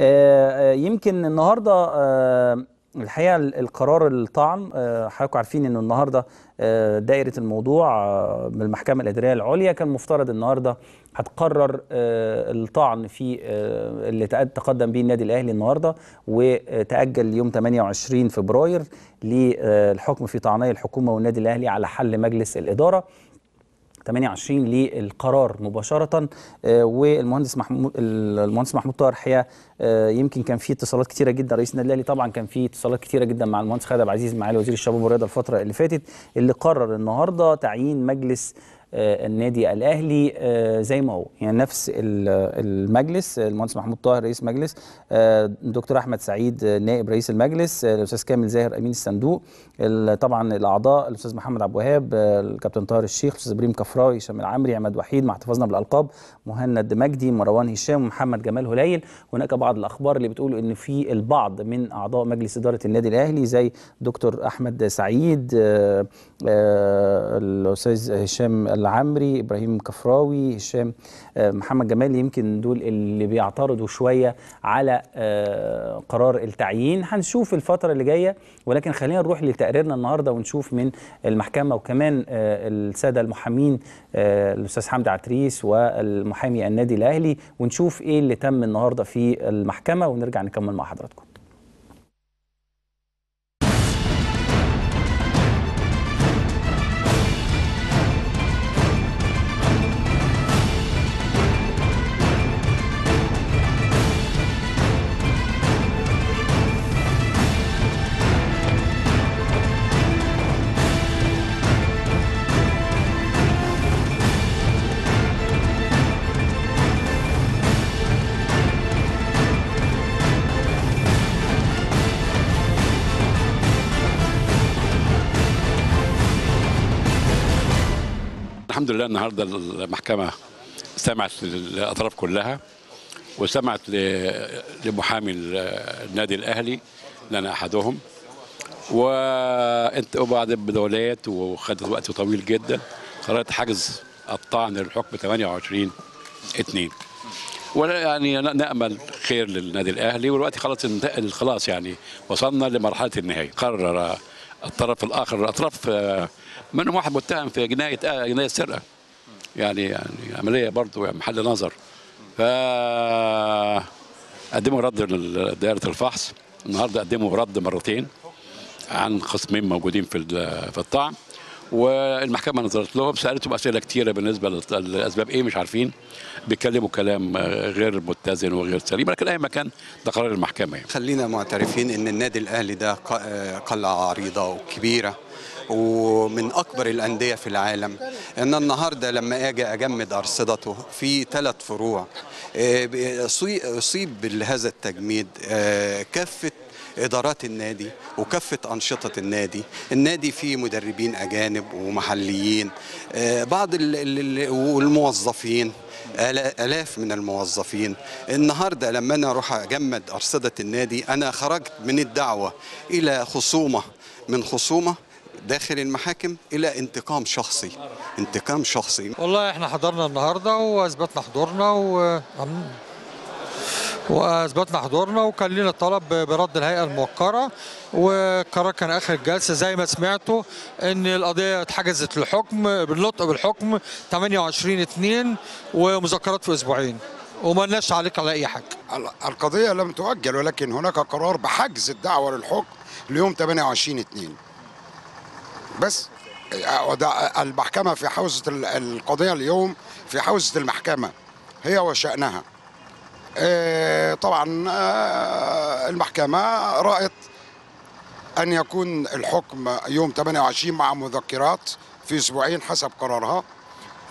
آه، آه، يمكن النهارده آه، الحقيقه القرار الطعن حضراتكم عارفين انه النهارده دائره الموضوع بالمحكمه الاداريه العليا كان مفترض النهارده هتقرر الطعن في اللي تقدم به النادي الاهلي النهارده وتاجل يوم 28 فبراير للحكم في طعني الحكومه والنادي الاهلي على حل مجلس الاداره 28 للقرار مباشره آه، والمهندس محمود المهندس محمود طاهر حياه يمكن كان في اتصالات كتيره جدا رئيس النادي الاهلي طبعا كان في اتصالات كتيره جدا مع المهندس خالد عبد العزيز معالي وزير الشباب والرياضه الفتره اللي فاتت اللي قرر النهارده تعيين مجلس آه، النادي الاهلي آه، زي ما هو يعني نفس المجلس المهندس محمود طاهر رئيس مجلس آه، دكتور احمد سعيد نائب رئيس المجلس الاستاذ كامل زاهر امين الصندوق طبعا الاعضاء الاستاذ محمد عبد الوهاب الكابتن طاهر الشيخ الاستاذ ابراهيم كفراوي هشام العمري عماد وحيد مع احتفاظنا بالالقاب مهند مجدي مروان هشام ومحمد جمال هليل هناك بعض الاخبار اللي بتقول ان في البعض من اعضاء مجلس اداره النادي الاهلي زي دكتور احمد سعيد الاستاذ هشام العمري ابراهيم كفراوي هشام آه، محمد جمال يمكن دول اللي بيعترضوا شويه على آه، قرار التعيين هنشوف الفتره اللي جايه ولكن خلينا نروح لتقريرنا النهارده ونشوف من المحكمه وكمان آه، الساده المحامين الاستاذ حمد عتريس والمحامي النادي الاهلي ونشوف ايه اللي تم النهارده في المحكمه ونرجع نكمل مع حضراتكم الحمد لله النهارده المحكمه سمعت للاطراف كلها وسمعت لمحامي النادي الاهلي لنا احدهم وانت وبعد بدولات وخدت وقت طويل جدا قررت حجز الطعن للحكم 28 2 ولا يعني نامل خير للنادي الاهلي والوقت خلاص خلاص يعني وصلنا لمرحله النهايه قرر الطرف الاخر الاطراف آه، منهم واحد متهم في جنايه آه، جنايه سرقه يعني يعني عمليه برضه يعني محل نظر ف قدموا رد لدائره الفحص النهارده قدموا رد مرتين عن خصمين موجودين في في الطعن والمحكمه نظرت لهم سالتهم اسئله كثيره بالنسبه للاسباب ايه مش عارفين بيتكلموا كلام آه، غير متزن وغير سليم لكن اي مكان ده قرار المحكمه يعني. خلينا معترفين ان النادي الاهلي ده آه، قلعه عريضه وكبيره ومن اكبر الانديه في العالم ان النهارده لما اجي اجمد ارصدته في ثلاث فروع اصيب آه، بهذا التجميد كافه ادارات النادي وكافه انشطه النادي النادي فيه مدربين اجانب ومحليين آه، بعض والموظفين آلاف من الموظفين النهاردة لما أنا أروح أجمد أرصدة النادي أنا خرجت من الدعوة إلى خصومة من خصومة داخل المحاكم الى انتقام شخصي انتقام شخصي والله احنا حضرنا النهارده واثبتنا حضورنا و واثبتنا حضورنا وكان لنا طلب برد الهيئه الموقره والقرار كان اخر الجلسه زي ما سمعتوا ان القضيه اتحجزت للحكم بالنطق بالحكم 28 2 ومذكرات في اسبوعين وما لناش عليك على اي حاجه القضيه لم تؤجل ولكن هناك قرار بحجز الدعوه للحكم ليوم 28 2 بس آه، آه، المحكمه في حوزه القضيه اليوم في حوزه المحكمه هي وشانها آه، طبعا آه، المحكمة رأت أن يكون الحكم يوم 28 مع مذكرات في أسبوعين حسب قرارها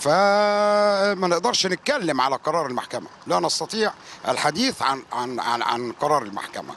فما نقدرش نتكلم على قرار المحكمة لا نستطيع الحديث عن, عن, عن, عن قرار المحكمة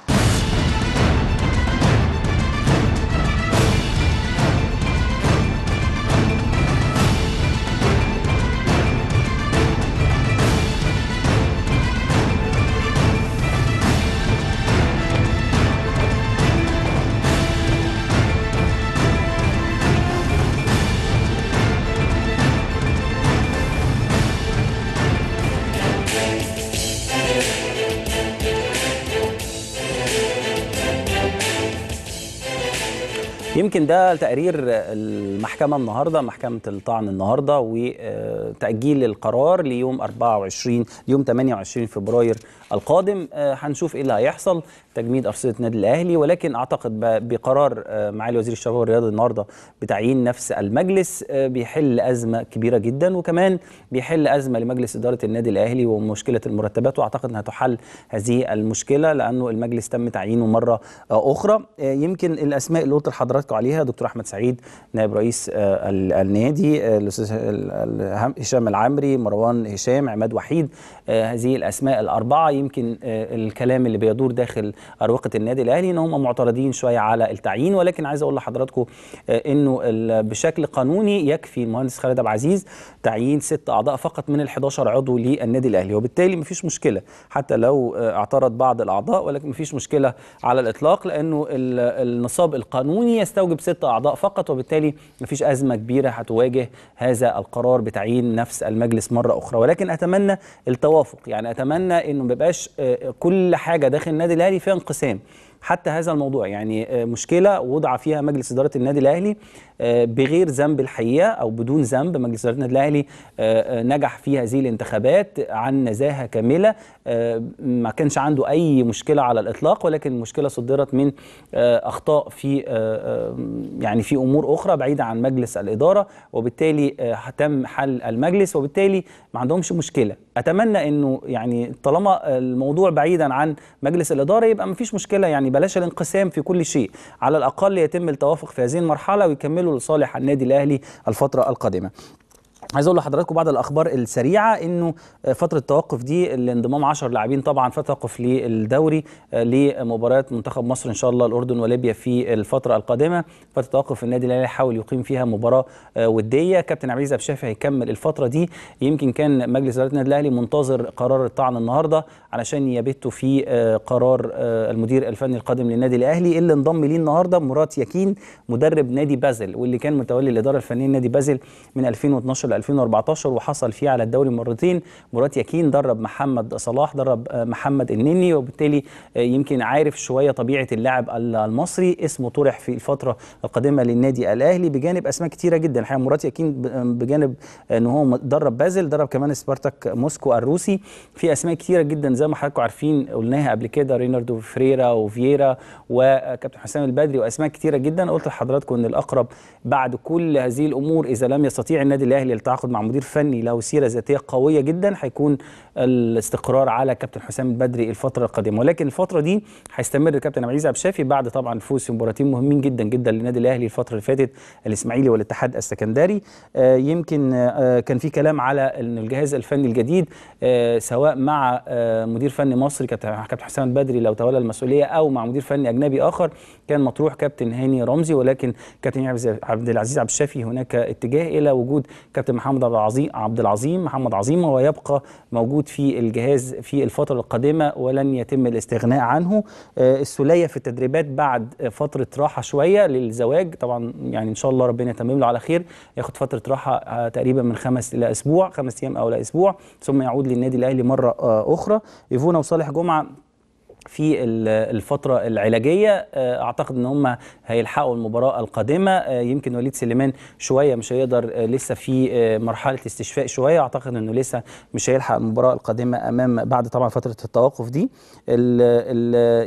يمكن ده تقرير المحكمة النهاردة محكمة الطعن النهاردة وتأجيل القرار ليوم 24 يوم 28 فبراير القادم آه، هنشوف إيه اللي هيحصل تجميد أرصدة النادي الأهلي ولكن أعتقد بقرار آه، معالي وزير الشباب والرياضة النهاردة بتعيين نفس المجلس آه، بيحل أزمة كبيرة جدا وكمان بيحل أزمة لمجلس إدارة النادي الأهلي ومشكلة المرتبات وأعتقد أنها تحل هذه المشكلة لأنه المجلس تم تعيينه مرة أخرى يمكن الأسماء اللي قلت لحضرتك حضرتك عليها دكتور احمد سعيد نائب رئيس آه، النادي آه، الاستاذ هشام العمري مروان هشام عماد وحيد آه، هذه الاسماء الاربعه يمكن الكلام اللي بيدور داخل اروقه النادي الاهلي ان هم معترضين شويه على التعيين ولكن عايز اقول لحضراتكم انه بشكل قانوني يكفي المهندس خالد عبد العزيز تعيين ست اعضاء فقط من ال 11 عضو للنادي الاهلي وبالتالي مفيش مشكله حتى لو اعترض بعض الاعضاء ولكن مفيش مشكله على الاطلاق لانه النصاب القانوني يست يستوجب ستة أعضاء فقط وبالتالي مفيش أزمة كبيرة هتواجه هذا القرار بتعيين نفس المجلس مرة أخرى ولكن أتمنى التوافق يعني أتمنى أنه ما آه، كل حاجة داخل النادي الأهلي فيها انقسام حتى هذا الموضوع يعني آه، مشكله وضع فيها مجلس اداره النادي الاهلي آه، بغير ذنب الحقيقه او بدون ذنب مجلس اداره النادي الاهلي آه، آه، نجح في هذه الانتخابات عن نزاهه كامله ما كانش عنده اي مشكله على الاطلاق ولكن المشكله صدرت من اخطاء في يعني في امور اخرى بعيده عن مجلس الاداره وبالتالي تم حل المجلس وبالتالي ما عندهمش مشكله اتمنى انه يعني طالما الموضوع بعيدا عن مجلس الاداره يبقى ما فيش مشكله يعني بلاش الانقسام في كل شيء على الاقل يتم التوافق في هذه المرحله ويكملوا يعملوا لصالح النادي الاهلي الفتره القادمه عايز اقول لحضراتكم بعض الاخبار السريعه انه آه، فتره التوقف دي الانضمام 10 لاعبين طبعا فتوقف للدوري آه، لمباريات منتخب مصر ان شاء الله الاردن وليبيا في الفتره القادمه فتره توقف النادي الاهلي حاول يقيم فيها مباراه آه، وديه كابتن عبد العزيز ابو شافي هيكمل الفتره دي يمكن كان مجلس اداره النادي الاهلي منتظر قرار الطعن النهارده علشان يبتوا في قرار المدير الفني القادم للنادي الاهلي اللي انضم ليه النهارده مرات يكين مدرب نادي بازل واللي كان متولي الاداره الفنيه لنادي بازل من 2012 ل 2014 وحصل فيه على الدوري مرتين مرات يكين درب محمد صلاح درب آه، محمد النني وبالتالي آه، يمكن عارف شويه طبيعه اللاعب المصري اسمه طرح في الفتره القادمه للنادي الاهلي بجانب اسماء كتيره جدا الحقيقه مرات يكين آه، بجانب ان هو درب بازل درب كمان سبارتك موسكو الروسي في اسماء كتيره جدا زي ما حضراتكم عارفين قلناها قبل كده ريناردو فريرا وفييرا وكابتن حسام البدري واسماء كتيره جدا قلت لحضراتكم ان الاقرب بعد كل هذه الامور اذا لم يستطيع النادي الاهلي تعاقد مع مدير فني له سيره ذاتيه قويه جدا هيكون الاستقرار على كابتن حسام البدري الفتره القادمه ولكن الفتره دي هيستمر كابتن عبد العزيز عبد الشافي بعد طبعا الفوز في مباراتين مهمين جدا جدا للنادي الاهلي الفتره اللي فاتت الاسماعيلي والاتحاد السكندري آه، يمكن آه، كان في كلام على ان الجهاز الفني الجديد آه، سواء مع مدير فني مصري كابتن حسام البدري لو تولى المسؤوليه او مع مدير فني اجنبي اخر كان مطروح كابتن هاني رمزي ولكن كابتن عبد العزيز عبد الشافي هناك اتجاه الى وجود كابتن محمد عبد العظيم عبد العظيم محمد عظيمه ويبقى موجود في الجهاز في الفتره القادمه ولن يتم الاستغناء عنه آه، السوليه في التدريبات بعد فتره راحه شويه للزواج طبعا يعني ان شاء الله ربنا يتمم له على خير ياخد فتره راحه آه، تقريبا من خمس الى اسبوع خمس ايام او لا اسبوع ثم يعود للنادي الاهلي مره آه، اخرى ايفونا وصالح جمعه في الفترة العلاجية آه، أعتقد أن هم هيلحقوا المباراة القادمة آه، يمكن وليد سليمان شوية مش هيقدر آه، لسه في مرحلة استشفاء شوية أعتقد أنه لسه مش هيلحق المباراة القادمة أمام بعد طبعا فترة التوقف دي الـ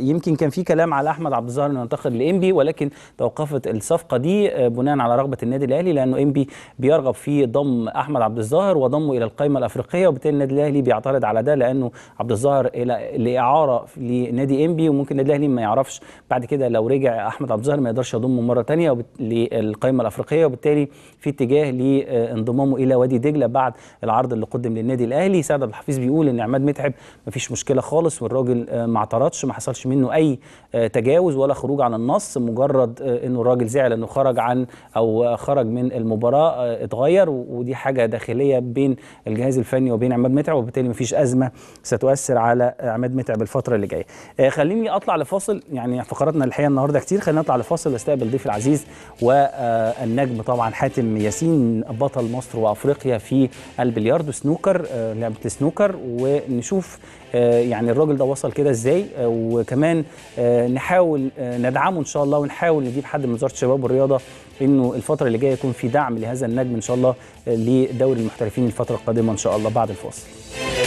الـ يمكن كان في كلام على أحمد عبد الظاهر أنه ينتقل لإنبي ولكن توقفت الصفقة دي بناء على رغبة النادي الأهلي لأنه إنبي بيرغب في ضم أحمد عبد الظاهر وضمه إلى القائمة الأفريقية وبالتالي النادي الأهلي بيعترض على ده لأنه عبد الظاهر إلى لإعارة نادي انبي وممكن النادي الاهلي ما يعرفش بعد كده لو رجع احمد عبد الظاهر ما يقدرش يضمه مره ثانيه للقائمه الافريقيه وبالتالي في اتجاه لانضمامه الى وادي دجله بعد العرض اللي قدم للنادي الاهلي سعد عبد الحفيظ بيقول ان عماد متعب ما فيش مشكله خالص والراجل آه، ما اعترضش ما حصلش منه اي آه، تجاوز ولا خروج عن النص مجرد آه، انه الراجل زعل انه خرج عن او خرج من المباراه اتغير ودي حاجه داخليه بين الجهاز الفني وبين عماد متعب وبالتالي ما فيش ازمه ستؤثر على عماد متعب الفتره اللي جايه آه، خليني اطلع لفاصل يعني فقراتنا الحقيقه النهارده كتير خليني اطلع لفاصل واستقبل ضيفي العزيز والنجم آه، طبعا حاتم ياسين بطل مصر وافريقيا في البلياردو سنوكر آه، لعبه السنوكر ونشوف يعني الراجل ده وصل كده ازاي وكمان نحاول ندعمه ان شاء الله ونحاول نجيب حد من وزاره الشباب والرياضه انه الفتره اللي جايه يكون في دعم لهذا النجم ان شاء الله لدوري المحترفين الفتره القادمه ان شاء الله بعد الفاصل.